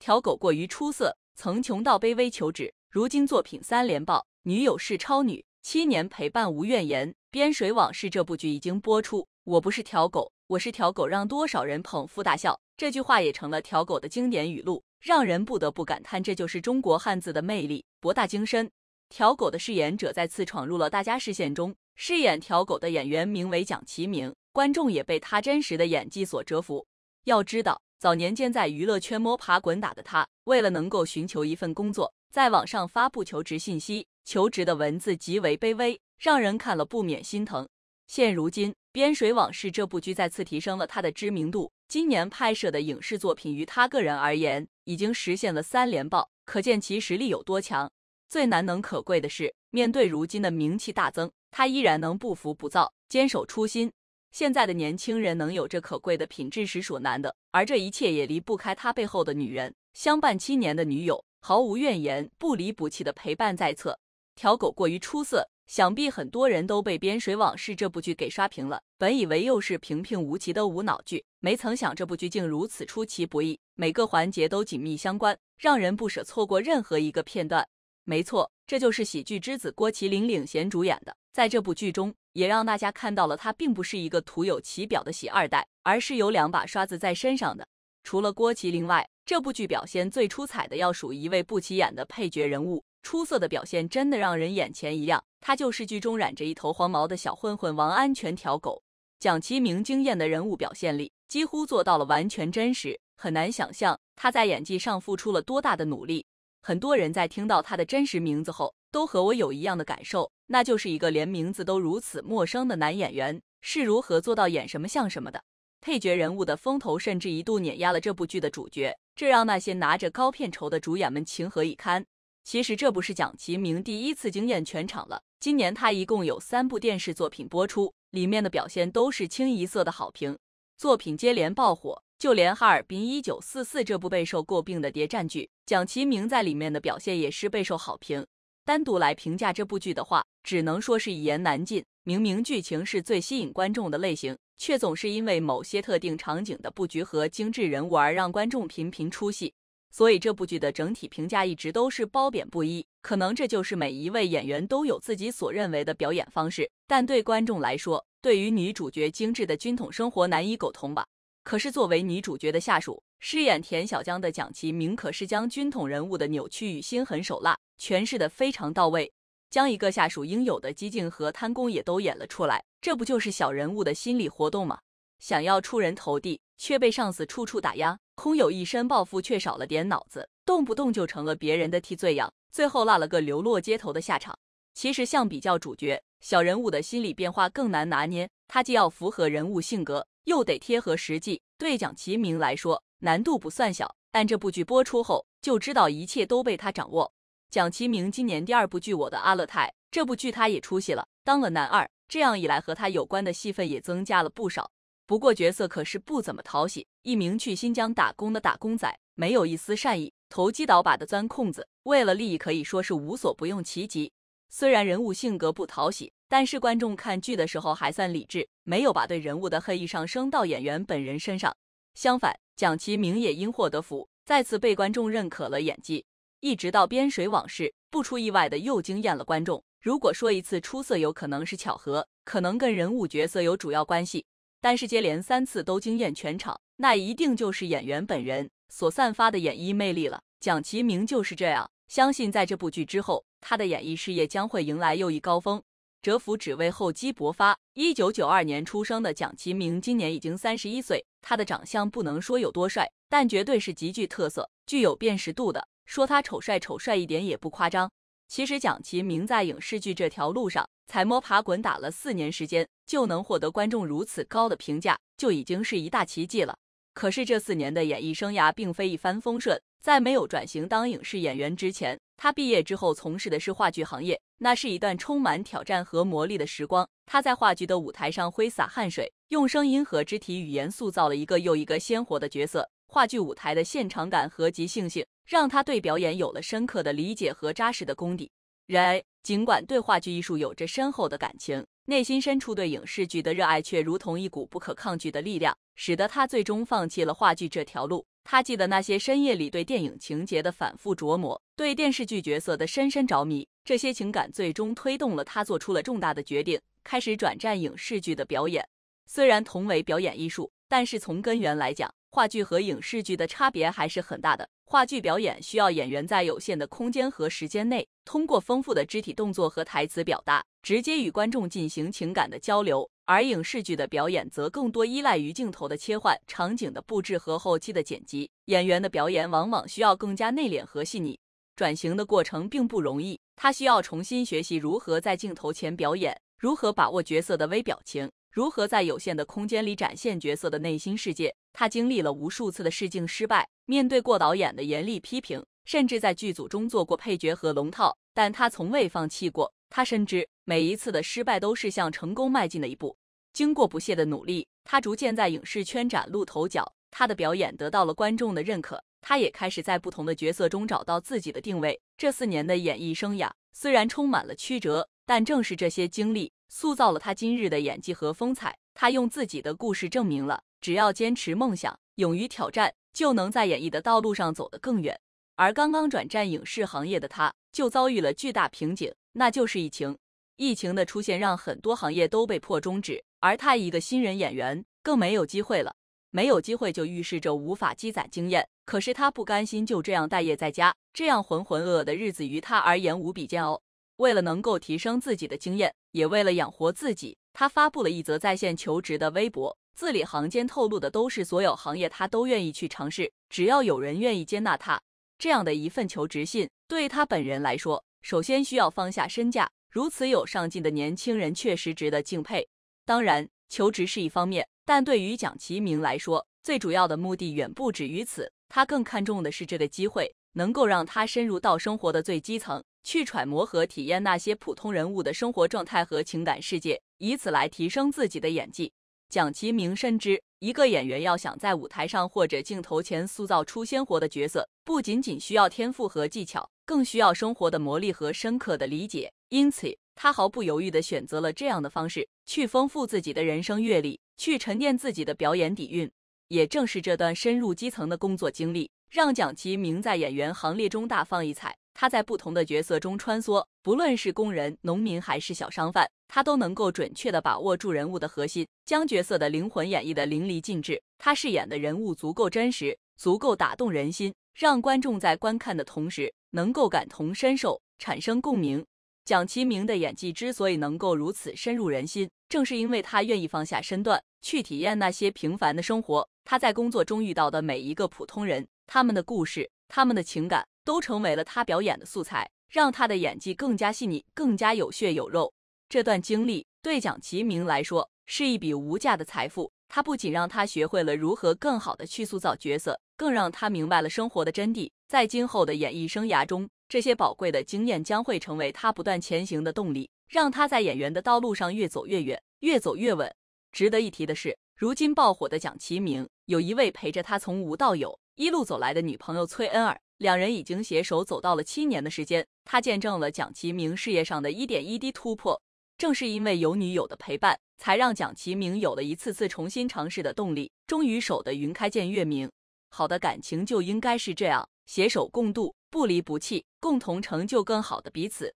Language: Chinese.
条狗过于出色，曾穷到卑微求职，如今作品三连爆，女友是超女，七年陪伴无怨言。《边水往事》这部剧已经播出，我不是条狗，我是条狗，让多少人捧腹大笑。这句话也成了条狗的经典语录，让人不得不感叹，这就是中国汉字的魅力，博大精深。条狗的饰演者再次闯入了大家视线中，饰演条狗的演员名为蒋奇明，观众也被他真实的演技所折服。要知道。早年间在娱乐圈摸爬滚打的他，为了能够寻求一份工作，在网上发布求职信息。求职的文字极为卑微，让人看了不免心疼。现如今，《边水往事》这部剧再次提升了他的知名度。今年拍摄的影视作品，于他个人而言，已经实现了三连爆，可见其实力有多强。最难能可贵的是，面对如今的名气大增，他依然能不服不躁，坚守初心。现在的年轻人能有这可贵的品质实属难得，而这一切也离不开他背后的女人。相伴七年的女友，毫无怨言、不离不弃的陪伴在侧。条狗过于出色，想必很多人都被《边水往事》这部剧给刷屏了。本以为又是平平无奇的无脑剧，没曾想这部剧竟如此出其不意，每个环节都紧密相关，让人不舍错过任何一个片段。没错，这就是喜剧之子郭麒麟领衔主演的，在这部剧中。也让大家看到了他并不是一个徒有其表的“喜二代”，而是有两把刷子在身上的。除了郭麒麟外，这部剧表现最出彩的要数一位不起眼的配角人物，出色的表现真的让人眼前一亮。他就是剧中染着一头黄毛的小混混王安全条狗。蒋奇明惊艳的人物表现力几乎做到了完全真实，很难想象他在演技上付出了多大的努力。很多人在听到他的真实名字后。都和我有一样的感受，那就是一个连名字都如此陌生的男演员是如何做到演什么像什么的。配角人物的风头甚至一度碾压了这部剧的主角，这让那些拿着高片酬的主演们情何以堪？其实这不是蒋奇明第一次惊艳全场了。今年他一共有三部电视作品播出，里面的表现都是清一色的好评，作品接连爆火。就连哈尔滨一九四四这部备受诟病的谍战剧，蒋奇明在里面的表现也是备受好评。单独来评价这部剧的话，只能说是一言难尽。明明剧情是最吸引观众的类型，却总是因为某些特定场景的布局和精致人物而让观众频频出戏。所以这部剧的整体评价一直都是褒贬不一。可能这就是每一位演员都有自己所认为的表演方式，但对观众来说，对于女主角精致的军统生活难以苟同吧。可是作为女主角的下属，饰演田小江的蒋奇明可是将军统人物的扭曲与心狠手辣。诠释的非常到位，将一个下属应有的激进和贪功也都演了出来。这不就是小人物的心理活动吗？想要出人头地，却被上司处处打压，空有一身抱负却少了点脑子，动不动就成了别人的替罪羊，最后落了个流落街头的下场。其实相比较主角，小人物的心理变化更难拿捏。他既要符合人物性格，又得贴合实际。对蒋其明来说，难度不算小。但这部剧播出后，就知道一切都被他掌握。蒋奇明今年第二部剧《我的阿勒泰》，这部剧他也出息了，当了男二，这样一来和他有关的戏份也增加了不少。不过角色可是不怎么讨喜，一名去新疆打工的打工仔，没有一丝善意，投机倒把的钻空子，为了利益可以说是无所不用其极。虽然人物性格不讨喜，但是观众看剧的时候还算理智，没有把对人物的恨意上升到演员本人身上。相反，蒋奇明也因祸得福，再次被观众认可了演技。一直到《边水往事》，不出意外的又惊艳了观众。如果说一次出色有可能是巧合，可能跟人物角色有主要关系，但是接连三次都惊艳全场，那一定就是演员本人所散发的演绎魅力了。蒋奇明就是这样，相信在这部剧之后，他的演艺事业将会迎来又一高峰。蛰伏只为厚积薄发。一九九二年出生的蒋奇明今年已经三十一岁，他的长相不能说有多帅，但绝对是极具特色、具有辨识度的。说他丑帅丑帅一点也不夸张。其实蒋奇明在影视剧这条路上才摸爬滚打了四年时间，就能获得观众如此高的评价，就已经是一大奇迹了。可是这四年的演艺生涯并非一帆风顺，在没有转型当影视演员之前，他毕业之后从事的是话剧行业，那是一段充满挑战和磨砺的时光。他在话剧的舞台上挥洒汗水。用声音和肢体语言塑造了一个又一个鲜活的角色。话剧舞台的现场感和即兴性，让他对表演有了深刻的理解和扎实的功底。然而，尽管对话剧艺术有着深厚的感情，内心深处对影视剧的热爱却如同一股不可抗拒的力量，使得他最终放弃了话剧这条路。他记得那些深夜里对电影情节的反复琢磨，对电视剧角色的深深着迷。这些情感最终推动了他做出了重大的决定，开始转战影视剧的表演。虽然同为表演艺术，但是从根源来讲，话剧和影视剧的差别还是很大的。话剧表演需要演员在有限的空间和时间内，通过丰富的肢体动作和台词表达，直接与观众进行情感的交流；而影视剧的表演则更多依赖于镜头的切换、场景的布置和后期的剪辑，演员的表演往往需要更加内敛和细腻。转型的过程并不容易，他需要重新学习如何在镜头前表演，如何把握角色的微表情。如何在有限的空间里展现角色的内心世界？他经历了无数次的试镜失败，面对过导演的严厉批评，甚至在剧组中做过配角和龙套，但他从未放弃过。他深知每一次的失败都是向成功迈进的一步。经过不懈的努力，他逐渐在影视圈崭露头角，他的表演得到了观众的认可，他也开始在不同的角色中找到自己的定位。这四年的演艺生涯虽然充满了曲折，但正是这些经历。塑造了他今日的演技和风采。他用自己的故事证明了，只要坚持梦想，勇于挑战，就能在演艺的道路上走得更远。而刚刚转战影视行业的他，就遭遇了巨大瓶颈，那就是疫情。疫情的出现让很多行业都被迫终止，而他一个新人演员更没有机会了。没有机会就预示着无法积攒经验。可是他不甘心就这样待业在家，这样浑浑噩噩的日子于他而言无比煎熬。为了能够提升自己的经验，也为了养活自己，他发布了一则在线求职的微博，字里行间透露的都是所有行业他都愿意去尝试，只要有人愿意接纳他这样的一份求职信。对他本人来说，首先需要放下身价。如此有上进的年轻人确实值得敬佩。当然，求职是一方面，但对于蒋奇明来说，最主要的目的远不止于此。他更看重的是这个机会。能够让他深入到生活的最基层，去揣摩和体验那些普通人物的生活状态和情感世界，以此来提升自己的演技。蒋其明深知，一个演员要想在舞台上或者镜头前塑造出鲜活的角色，不仅仅需要天赋和技巧，更需要生活的磨砺和深刻的理解。因此，他毫不犹豫的选择了这样的方式，去丰富自己的人生阅历，去沉淀自己的表演底蕴。也正是这段深入基层的工作经历。让蒋其明在演员行列中大放异彩。他在不同的角色中穿梭，不论是工人、农民还是小商贩，他都能够准确的把握住人物的核心，将角色的灵魂演绎的淋漓尽致。他饰演的人物足够真实，足够打动人心，让观众在观看的同时能够感同身受，产生共鸣。蒋其明的演技之所以能够如此深入人心，正是因为他愿意放下身段，去体验那些平凡的生活。他在工作中遇到的每一个普通人，他们的故事，他们的情感，都成为了他表演的素材，让他的演技更加细腻，更加有血有肉。这段经历对蒋奇明来说是一笔无价的财富。他不仅让他学会了如何更好地去塑造角色，更让他明白了生活的真谛。在今后的演艺生涯中，这些宝贵的经验将会成为他不断前行的动力，让他在演员的道路上越走越远，越走越稳。值得一提的是，如今爆火的蒋奇明。有一位陪着他从无到有，一路走来的女朋友崔恩尔，两人已经携手走到了七年的时间。他见证了蒋奇明事业上的一点一滴突破，正是因为有女友的陪伴，才让蒋奇明有了一次次重新尝试的动力。终于守得云开见月明，好的感情就应该是这样，携手共度，不离不弃，共同成就更好的彼此。